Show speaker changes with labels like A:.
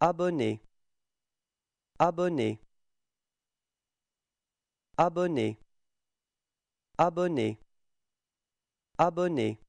A: Abonné Abonné Abonné Abonné
B: Abonné